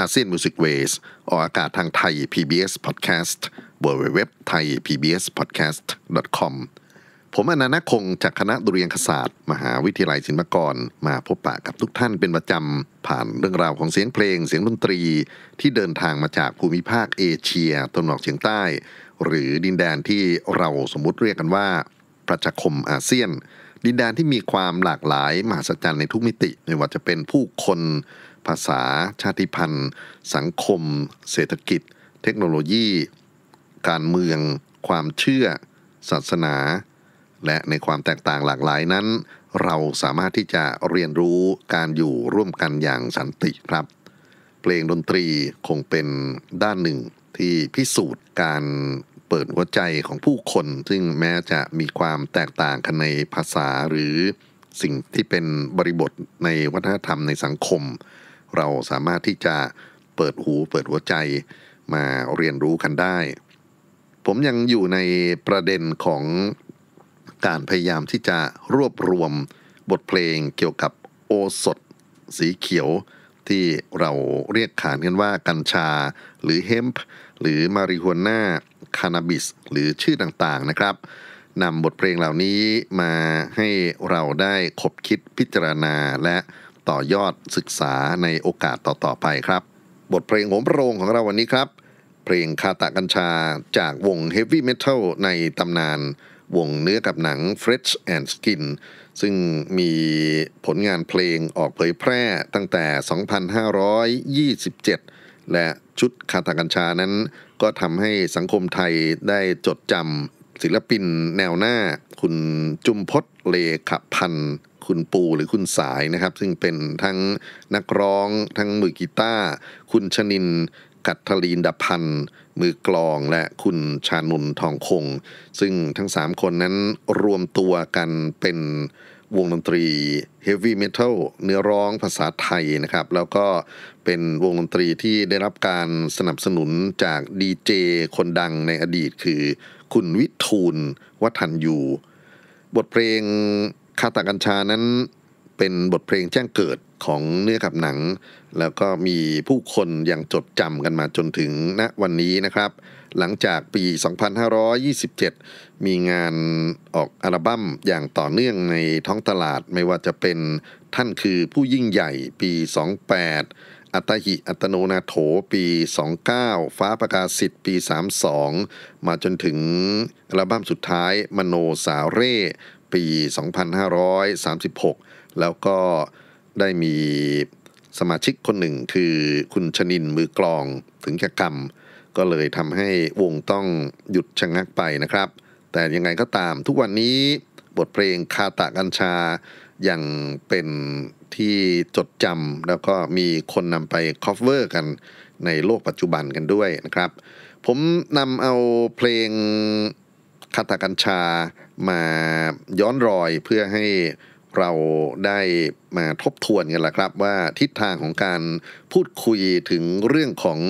อาเซียนมิวสิกเวสออกอากาศทางไทย PBS Podcast เว็บไทย PBS Podcast com ผมอนันต์คงจากคณะดุเรียนศาสตร์ มหาวิทยาลัยศิลปากร มาพบปะกับทุกท่านเป็นประจำผ่านเรื่องราวของเสียงเพลงเสียงดนตรี ที่เดินทางมาจากภูมิภาคเอเชียตะวันออกเฉียงใต้ หรือดินแดนที่เราสมมุติเรียกกันว่าประชาคมอาเซียน ดินแดนที่มีความหลากหลายมหัศจรรย์ในทุกมิติไม่ว่าจะเป็นผู้คนภาษา ชาติพันธุ์สังคม เศรษฐกิจ เทคโนโลยี การเมืองความเชื่อศาสนา และในความแตกต่างหลากหลายนั้น เราสามารถที่จะเรียนรู้การอยู่ร่วมกันอย่างสันติครับเพลงดนตรีคงเป็นด้านหนึ่ง ที่พิสูจน์การเปิดหัวใจของผู้คน ซึ่งแม้จะมีความแตกต่างกันในภาษาหรือสิ่งที่เป็นบริบทในวัฒนธรรมในสังคมเราสามารถที่จะเปิดหูเปิดหัวใจมาเรียนรู้กันได้ ผมยังอยู่ในประเด็นของการพยายามที่จะรวบรวมบทเพลงเกี่ยวกับโอสถ สีเขียว ที่เราเรียกขานกันว่ากัญชาหรือเฮมป์หรือมาริฮวน่าคานาบิสหรือชื่อต่างๆนะครับนำบทเพลงเหล่านี้มาให้เราได้คบคิดพิจารณาและต่อยอดศึกษาในโอกาสต่อ ๆ ไปครับ บทเพลงโหมโรงของเราวันนี้ครับ เพลงคาตะกัญชาจากวงเฮฟวี่เมทัลในตำนาน วงเนื้อกับหนัง Fresh and Skin ซึ่งมีผลงานเพลงออกเผยแพร่ตั้งแต่ 2527 และชุดคาตะกัญชานั้นก็ทำให้สังคมไทยได้จดจำศิลปินแนวหน้าคุณจุมพศเลขพันธ์คุณปูหรือคุณสายนะครับ ซึ่งเป็นทั้งนักร้องทั้งมือกีตาร์คุณชนินกัตลีนดพันธ์มือกลองและคุณชานุนทองคง ซึ่งทั้ง3คนนั้นรวมตัวกันเป็นวงดนตรีเฮฟวี่เมทัลเนื้อร้องภาษาไทยนะครับ แล้วก็เป็นวงดนตรีที่ได้รับการสนับสนุนจากดีเจคนดังในอดีตคือคุณวิทูลวัฒนยูบทเพลงคาตากัญชานั้นเป็นบทเพลงแจ้งเกิดของเนื้อกับหนัง แล้วก็มีผู้คนยังจดจำกันมาจนถึงณวันนี้นะครับ หลังจากปี 2527 มีงานออกอัลบั้มอย่างต่อเนื่องในท้องตลาดไม่ว่าจะเป็นท่านคือผู้ยิ่งใหญ่ปี 28อัตหิอัตโนนาโถปี 29 ฟ้าประกาศสิทธิ์ปี 32 มาจนถึง อัลบั้มสุดท้ายมโนสาเร่ ปี 2536 แล้วก็ได้มีสมาชิกคนหนึ่งคือคุณชนินมือกลองถึงแก่กรรม ก็เลยทำให้วงต้องหยุดชะงงักไปนะครับ แต่ยังไงก็ตามทุกวันนี้บทเพลงคาตะกัญชายังเป็นที่จดจำแล้วก็มีคนนำไปคอฟเวอร์กันในโลกปัจจุบันกันด้วยนะครับ ผมนำเอาเพลงคาตากัญชามาย้อนรอยเพื่อให้เราได้มาทบทวนกันละครับ ว่าทิศทางของการพูดคุยถึงเรื่องของ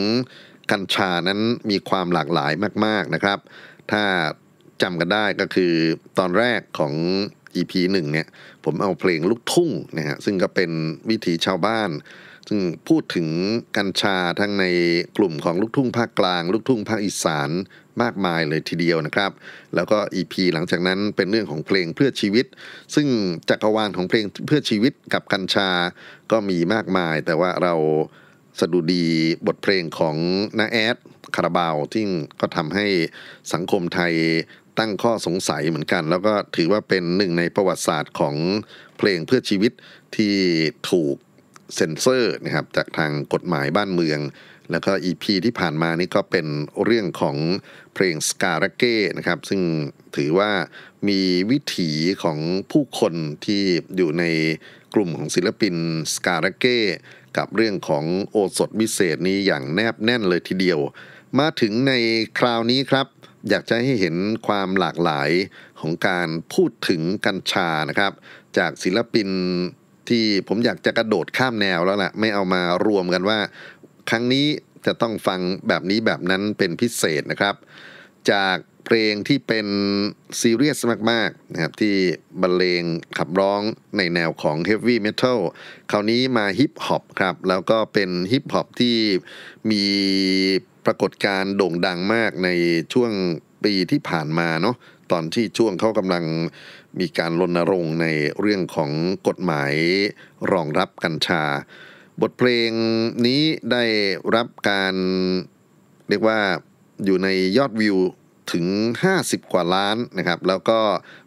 กัญชานั้นมีความหลากหลายมาก ๆนะครับ ถ้าจำกันได้ก็คือตอนแรกของ EP หนึ่งเนี่ยผมเอาเพลงลูกทุ่งนะฮะซึ่งก็เป็นวิถีชาวบ้าน ซึ่งพูดถึงกัญชาทั้งในกลุ่มของลูกทุ่งภาคกลาง ลูกทุ่งภาคอีสานมากมายเลยทีเดียวนะครับ แล้วก็ EP หลังจากนั้นเป็นเรื่องของเพลงเพื่อชีวิต ซึ่งจักรวาลของเพลงเพื่อชีวิตกับกัญชาก็มีมากมาย แต่ว่าเราสะดุดีบทเพลงของน้าแอดคาราบาวที่ก็ทำให้สังคมไทยตั้งข้อสงสัยเหมือนกัน แล้วก็ถือว่าเป็นหนึ่งในประวัติศาสตร์ของเพลงเพื่อชีวิตที่ถูกเซ็นเซอร์นะครับจากทางกฎหมายบ้านเมือง แล้วก็อีพีที่ผ่านมานี่ก็เป็นเรื่องของเพลงสการะเก้นะครับ ซึ่งถือว่ามีวิถีของผู้คนที่อยู่ในกลุ่มของศิลปินสการะเก้กับเรื่องของโอสถวิเศษนี้อย่างแนบแน่นเลยทีเดียว มาถึงในคราวนี้ครับอยากจะให้เห็นความหลากหลายของการพูดถึงกัญชานะครับ จากศิลปินที่ผมอยากจะกระโดดข้ามแนวแล้วแหละไม่เอามารวมกันว่า ครั้งนี้จะต้องฟังแบบนี้แบบนั้นเป็นพิเศษนะครับ จากเพลงที่เป็น ซีเรียสมากๆนะครับที่บรรเลงขับร้องในแนวของเฮฟวี่เมทัลคราวนี้มาฮิปฮอปครับ แล้วก็เป็นฮิปฮอปที่มีรากฏการ์โด่งดังมากในช่วงปีที่ผ่านมาเนาะตอนที่ช่วงเขากำลังมีการรณรงค์ในเรื่องของกฎหมายรองรับกัญชา บทเพลงนี้ได้รับการเรียกว่าอยู่ในยอดวิวถึง 50 กว่าล้านนะครับ แล้วก็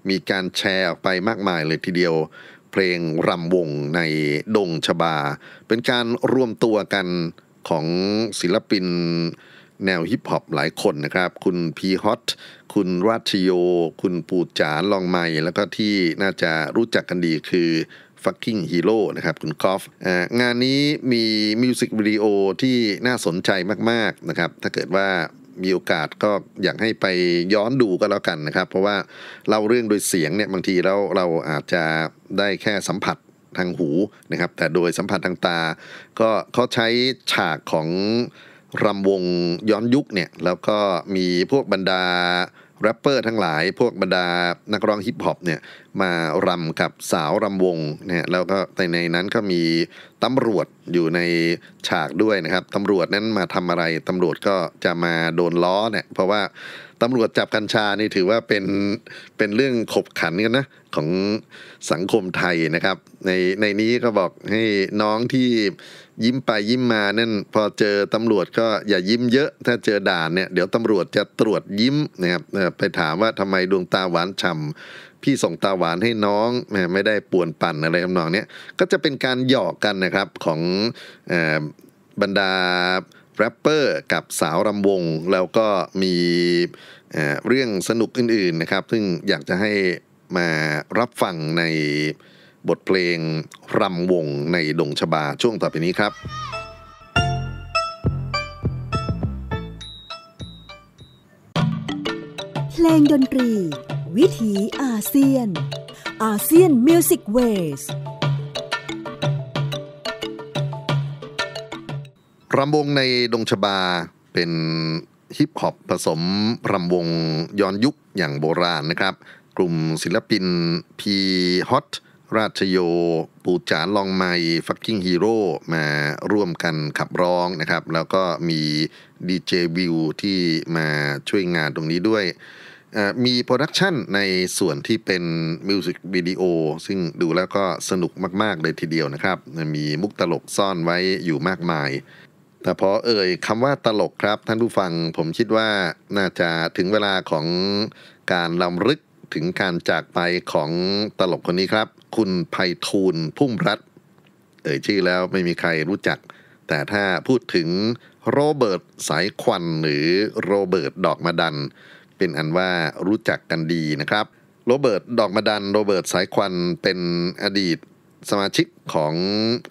มีการแชร์ออกไปมากมายเลยทีเดียวเพลงรำวงในดงชบา เป็นการรวมตัวกันของศิลปินแนวฮิปฮอปหลายคนนะครับ คุณพีฮอตคุณราชโยคุณปูจานลองไม่แล้วก็ที่น่าจะรู้จักกันดีคือ Fucking Hero นะครับ คุณกอฟงานนี้มีมิวสิกวิดีโอที่น่าสนใจมากๆนะครับถ้าเกิดว่ามีโอกาสก็อยากให้ไปย้อนดูก็แล้วกันนะครับ เพราะว่าเล่าเรื่องโดยเสียงเนี่ย บางทีเราเราอาจจะได้แค่สัมผัสทางหูนะครับแต่โดยสัมผัสทางตา ก็เขาใช้ฉากของรำวงย้อนยุคเนี่ยแล้วก็มีพวกบรรดาแรปเปอร์ทั้งหลายพวกบรรดานักร้องฮิปฮอปเนี่ยมารำกับสาวรำวงเนี่ยแล้วก็ในนั้นก็มีตำรวจอยู่ในฉากด้วยนะครับตำรวจนั้นมาทำอะไรตำรวจก็จะมาโดนล้อเนี่ย เพราะว่าตำรวจจับกัญชานี่ถือว่าเป็นเป็นเรื่องขบขันกันนะของสังคมไทยนะครับในในนี้ก็บอกให้น้องที่ยิ้มไปยิ้มมาเนี่ยพอเจอตำรวจก็อย่ายิ้มเยอะ ถ้าเจอด่านเนี่ยเดี๋ยวตำรวจจะตรวจยิ้มนะครับไปถามว่าทำไมดวงตาหวานฉ่ำพี่ส่งตาหวานให้น้องไม่ได้ป่วนปั่นอะไรทำนองนี้ก็จะเป็นการหยอกกันนะครับของบรรดาแรปเปอร์กับสาวรำวงแล้วก็มีเรื่องสนุกอื่นๆนะครับ ซึ่งอยากจะให้มารับฟังในบทเพลงรำวงในดงชบาช่วงต่อไปนี้ครับเพลงดนตรี วิถีอาเซียนอาเซียนมิวสิกเวสรำวงในดงชบาเป็นฮิปฮอปผสมรำวงย้อนยุคอย่างโบราณนะครับ กลุ่มศิลปินพีฮอตราชโย ปูจานลองไม่ ฟักกิ้งฮีโร่ มาร่วมกันขับร้องนะครับ แล้วก็มีดีเจวิวที่มาช่วยงานตรงนี้ด้วย มีโปรดักชันในส่วนที่เป็นมิวสิกวิดีโอซึ่งดูแล้วก็สนุกมาก ๆ เลยทีเดียวนะครับ มีมุกตลกซ่อนไว้อยู่มากมาย แต่พอเอ่ยคำว่าตลกครับท่านผู้ฟังผมคิดว่าน่าจะถึงเวลาของการลำลึกถึงการจากไปของตลกคนนี้ครับคุณไพฑูรย์พุ่มรัตเอ่ยชื่อแล้วไม่มีใครรู้จัก แต่ถ้าพูดถึงโรเบิร์ตสายควัน หรือโรเบิร์ตดอกมะดัน เป็นอันว่ารู้จักกันดีนะครับโรเบิร์ตดอกมะดัน โรเบิร์ตสายควันเป็นอดีตสมาชิกของ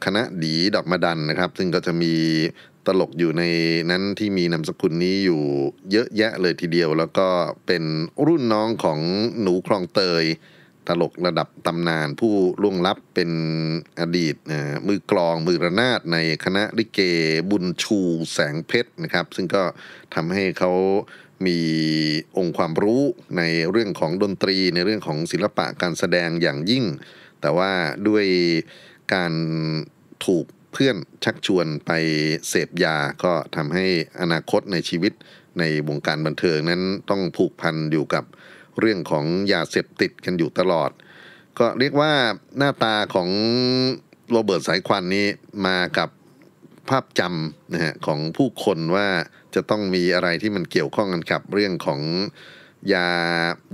คณะดีดอกมะดันนะครับ ซึ่งก็จะมีตลกอยู่ในนั้นที่มีนามสกุลนี้อยู่เยอะแยะเลยทีเดียว แล้วก็เป็นรุ่นน้องของหนูคลองเตยตลกระดับตำนานผู้ล่วงลับเป็นอดีตมือกลองมือระนาดในคณะลิเกบุญชูแสงเพชรนะครับ ซึ่งก็ทำให้เขามีองค์ความรู้ในเรื่องของดนตรีในเรื่องของศิลปะการแสดงอย่างยิ่ง แต่ว่าด้วยการถูกเพื่อนชักชวนไปเสพยาก็ทำให้อนาคตในชีวิตในวงการบันเทิง นั้นต้องผูกพันอยู่กับเรื่องของยาเสพติดกันอยู่ตลอด ก็เรียกว่าหน้าตาของโรเบิร์ตสายควันนี้มากับภาพจำนะฮะของผู้คนว่าจะต้องมีอะไรที่มันเกี่ยวข้องกันกับ เรื่องของยา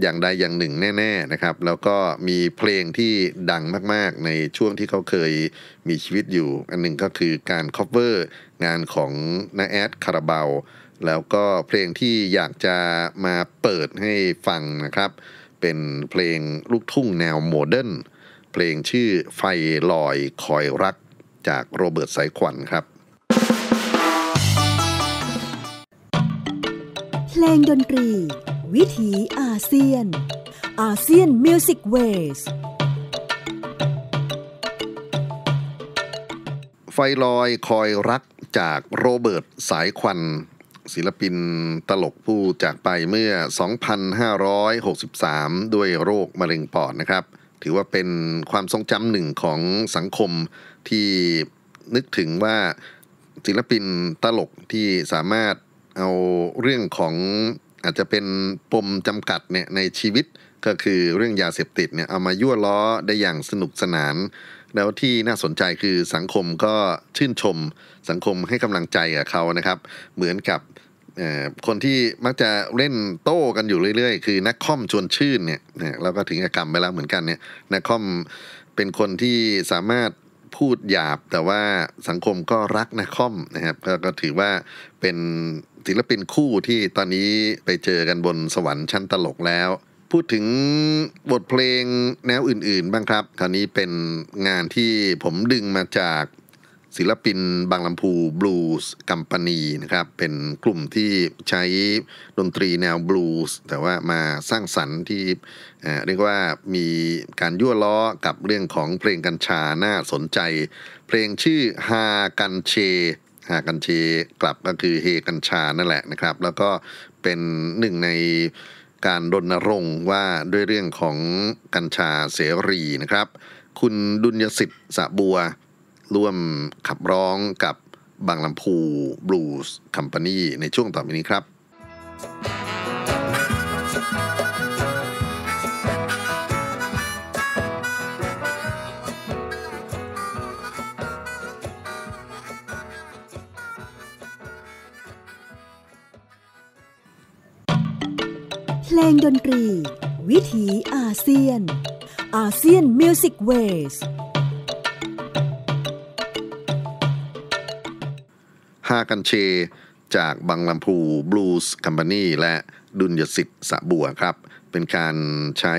อย่างใดอย่างหนึ่งแน่ ๆนะครับ แล้วก็มีเพลงที่ดังมากๆในช่วงที่เขาเคยมีชีวิตอยู่ อันหนึ่งก็คือการคอเปอร์ งานของนาแอดคาราบาลแล้วก็เพลงที่อยากจะมาเปิดให้ฟังนะครับ เป็นเพลงลูกทุ่งแนวโมเดิร์นเพลงชื่อไฟลอยคอยรักจากโรเบิร์ตสายขวัญครับเพลงดนตรี วิถีอาเซียนอาเซียนมิวสิกเวสไฟลอยคอยรักจากโรเบิร์ตสายควันศิลปินตลกผู้จากไปเมื่อ 2,563 ด้วยโรคมะเร็งปอดนะครับ ถือว่าเป็นความทรงจำหนึ่งของสังคมที่นึกถึงว่าศิลปินตลกที่สามารถเอาเรื่องของ อาจจะเป็นปมจำกัดเนี่ยในชีวิตก็คือเรื่องยาเสพติดเนี่ยเอามายั่วล้อได้อย่างสนุกสนานแล้วที่น่าสนใจคือสังคมก็ชื่นชมสังคมให้กำลังใจกับเขานะครับ เหมือนกับคนที่มักจะเล่นโต้กันอยู่เรื่อย ๆ คือนักคอมชวนชื่นเนี่ยเราก็ถึงกรรมไปแล้วเหมือนกันเนี่ยนักคอมเป็นคนที่สามารถพูดหยาบแต่ว่าสังคมก็รักนักคอมนะครับก็ถือว่าเป็นศิลปินคู่ที่ตอนนี้ไปเจอกันบนสวรรค์ชั้นตลกแล้วพูดถึงบทเพลงแนวอื่น ๆ บ้างครับ คราวนี้เป็นงานที่ผมดึงมาจากศิลปินบางลำพูบลูส์กัมปานีนะครับ เป็นกลุ่มที่ใช้ดนตรีแนวบลูส์แต่ว่ามาสร้างสรรค์ที่เรียกว่ามีการยั่วล้อ กับเรื่องของเพลงกัญชาน่าสนใจ เพลงชื่อฮากันเชฮากันเชกลับก็คือเฮกัญชานั่นแหละนะครับ แล้วก็เป็นหนึ่งในการรณรงค์ว่าด้วยเรื่องของกัญชาเสรีนะครับ คุณดุลยสิทธิ์สะบัว ร่วมขับร้องกับบางลำพูบลูส์คัมปานีในช่วงต่อไปนี้ครับงดนตรี วิถีอาเซียนอาเซียนมิวสิกเวสฮากันเช จากบางลำพูบลูส์คัมพานีและดุลยสิทธิ์สะบัวครับ เป็นการใช้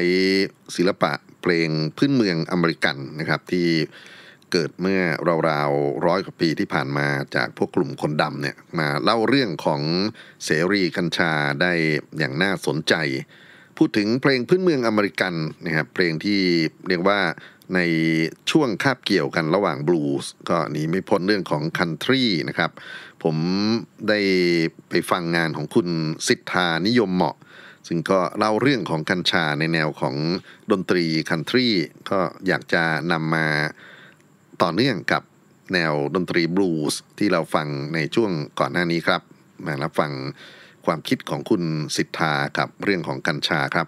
ศิลปะเพลงพื้นเมืองอเมริกันนะครับที่เกิดเมื่อราวร้อยกว่าปีที่ผ่านมาจากพวกกลุ่มคนดำเนี่ยมาเล่าเรื่องของ เสรีกัญชาได้อย่างน่าสนใจ พูดถึงเพลงพื้นเมืองอเมริกันนะครับเพลงที่เรียกว่าในช่วงคาบเกี่ยวกันระหว่างบลูส์ก็นีไม่พ้นเรื่องของคันทรีนะครับผมได้ไปฟังงานของคุณสิทธานิยมเหมาะ ซึ่งก็เล่าเรื่องของกัญชาในแนวของดนตรีคันทรีก็อยากจะนำมาต่อเนื่องกับแนวดนตรีบลูส์ที่เราฟังในช่วงก่อนหน้านี้ครับ มารับฟังความคิดของคุณสิทธากับเรื่องของกัญชาครับ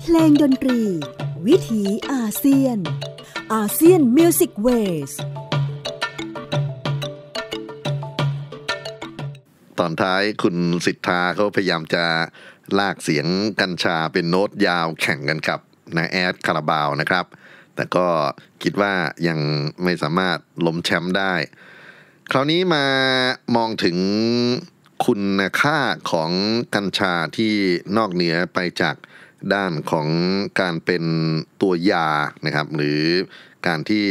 เพลงดนตรี วิถีอาเซียนอาเซียนมิวสิกเวสตอนท้ายคุณสิทธาเขาพยายามจะลากเสียงกัญชาเป็นโน้ตยาวแข่งกันกับนาแอดคาราบาวนะครับ แต่ก็คิดว่ายังไม่สามารถล้มแชมป์ได้ คราวนี้มามองถึงคุณค่าของกัญชาที่นอกเหนือไปจากด้านของการเป็นตัวยานะครับ หรือการที่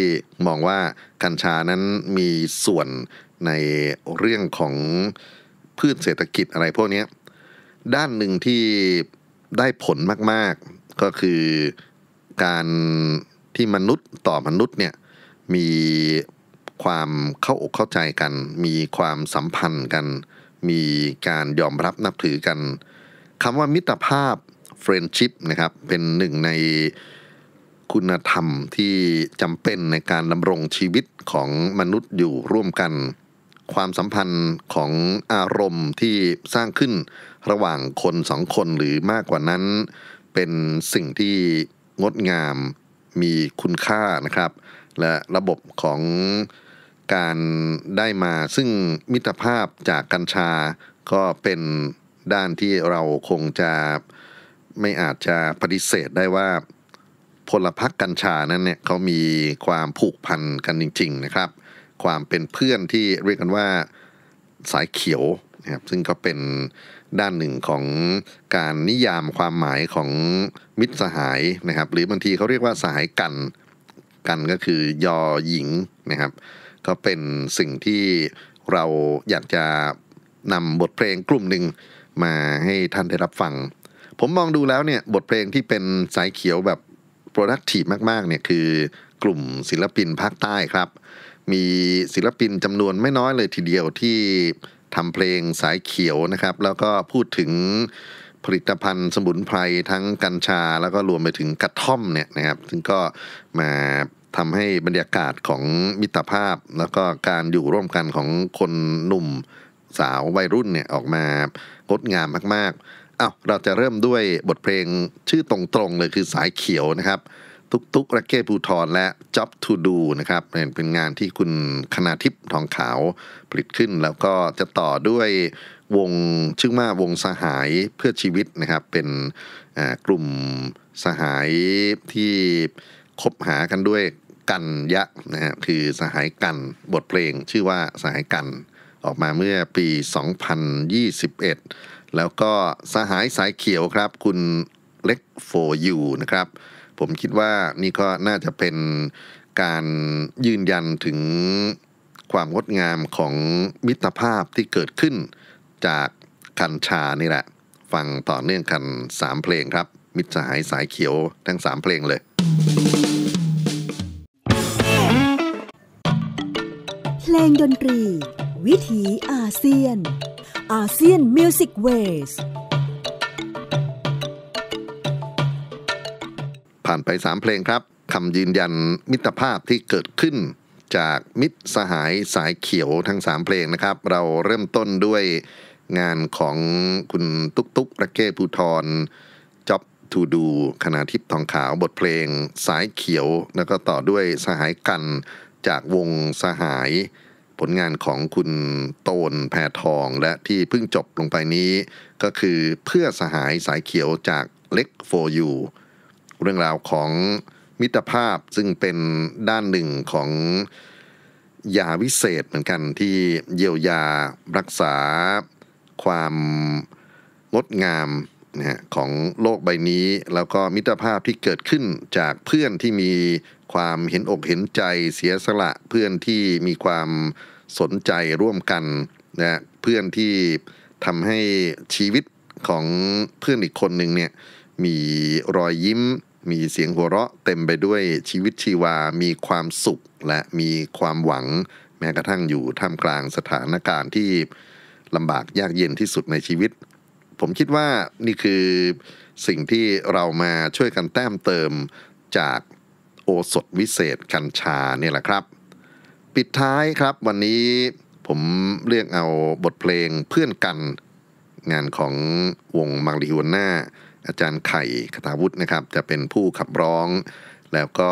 มองว่ากัญชานั้นมีส่วนในเรื่องของพืชเศรษฐกิจอะไรพวกนี้ด้านหนึ่งที่ได้ผลมาก ๆ ก็คือ การที่มนุษย์ต่อมนุษย์เนี่ย มีความเข้าอกเข้าใจกัน มีความสัมพันธ์กัน มีการยอมรับนับถือกันคำว่ามิตรภาพ friendship นะครับ เป็นหนึ่งในคุณธรรมที่จำเป็นในการดำรงชีวิตของมนุษย์อยู่ร่วมกัน ความสัมพันธ์ของอารมณ์ที่สร้างขึ้นระหว่างคนสองคนหรือมากกว่านั้นเป็นสิ่งที่งดงามมีคุณค่านะครับ และระบบของการได้มาซึ่งมิตรภาพจากกัญชาก็เป็นด้านที่เราคงจะไม่อาจจะปฏิเสธได้ว่าพลพรรคกัญชานั้นเนี่ยเขามีความผูกพันกันจริง ๆ นะครับ ความเป็นเพื่อนที่เรียกกันว่าสายเขียวนะครับซึ่งก็เป็นด้านหนึ่งของการนิยามความหมายของมิตรสหายนะครับ หรือบางทีเขาเรียกว่าสหายกันกันก็คือยอหญิงนะครับ ก็เป็นสิ่งที่เราอยากจะนำบทเพลงกลุ่มหนึ่งมาให้ท่านได้รับฟัง ผมมองดูแล้วเนี่ยบทเพลงที่เป็นสายเขียวแบบ productive มาก ๆ เนี่ยคือกลุ่มศิลปินภาคใต้ครับ มีศิลปินจำนวนไม่น้อยเลยทีเดียวที่ทำเพลงสายเขียวนะครับ แล้วก็พูดถึงผลิตภัณฑ์สมุนไพรทั้งกัญชา แล้วก็รวมไปถึงกระท่อมเนี่ยนะครับ ซึ่งก็มาทำให้บรรยากาศของมิตรภาพ แล้วก็การอยู่ร่วมกันของคนหนุ่มสาววัยรุ่นเนี่ย ออกมางดงามมาก ๆ เอา้าเราจะเริ่มด้วยบทเพลงชื่อตรงๆเลยคือสายเขียวนะครับตุกตุกระเก้ภูทรและ Job to Do นะครับเป็นงานที่คุณคณาทิพย์ทองขาวผลิตขึ้นแล้วก็จะต่อด้วยวงชื่อว่าวงสหายเพื่อชีวิตนะครับ เป็นกลุ่มสหายที่คบหากันด้วยกันยะนะฮะคือสหายกันบทเพลงชื่อว่าสหายกันออกมาเมื่อปี 2021 แล้วก็สหายสายเขียวครับ คุณเล็กโฟยูนะครับผมคิดว่านี่ก็น่าจะเป็นการยืนยันถึงความงดงามของมิตรภาพที่เกิดขึ้นจากคันชานี่แหละ ฟังต่อเนื่องกัน3เพลงครับ มิตรสหายสายเขียวทั้ง3เพลงเลย เพลงดนตรี วิถีอาเซียนอาเซียนมิวสิกเวส์ผ่านไป3เพลงครับคำยืนยันมิตรภาพที่เกิดขึ้นจากมิตรสหายสายเขียวทั้ง3เพลงนะครับเราเริ่มต้นด้วยงานของคุณตุ๊กตุ๊กระเก้ภูทรจ็อบทูดูคณะทิพย์ทองขาวบทเพลงสายเขียวแล้วก็ต่อด้วยสหายกันจากวงสหาย ผลงานของคุณโตนแพทองและที่เพิ่งจบลงไปนี้ ก็คือเพื่อสหายสายเขียวจากเล็กโฟยูเรื่องราวของมิตรภาพซึ่งเป็นด้านหนึ่งของยาวิเศษเหมือนกันที่เยียวยารักษาความงดงามของโลกใบนี้ แล้วก็มิตรภาพที่เกิดขึ้นจากเพื่อนที่มีความเห็นอกเห็นใจเสียสละเพื่อนที่มีความสนใจร่วมกันนะเพื่อนที่ทำให้ชีวิตของเพื่อนอีกคนหนึ่งเนี่ยมีรอยยิ้ม มีเสียงหัวเราะเต็มไปด้วยชีวิตชีวา มีความสุขและมีความหวังแม้กระทั่งอยู่ท่ามกลางสถานการณ์ที่ ลำบากยากเย็นที่สุดในชีวิต ผมคิดว่านี่คือสิ่งที่เรามาช่วยกันแต้มเติมจากโอสถวิเศษกัญชาเนี่ยแหละครับ ปิดท้ายครับวันนี้ผมเรียกเอาบทเพลงเพื่อนกันงานของวงมังลิวน่าอาจารย์ไข่คาาวุฒินะครับ จะเป็นผู้ขับร้อง แล้วก็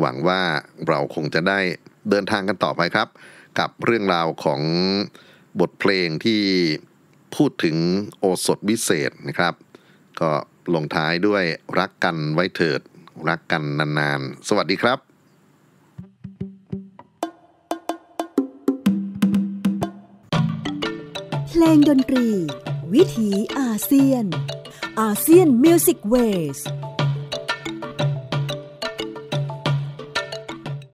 หวังว่าเราคงจะได้เดินทางกันต่อไปครับ กับเรื่องราวของบทเพลงที่พูดถึงโอสถวิเศษนะครับ ก็ลงท้ายด้วยรักกันไว้เถิด รักกันนานๆสวัสดีครับ เพลงดนตรี วิถีอาเซียนอาเซียนมิวสิกเวส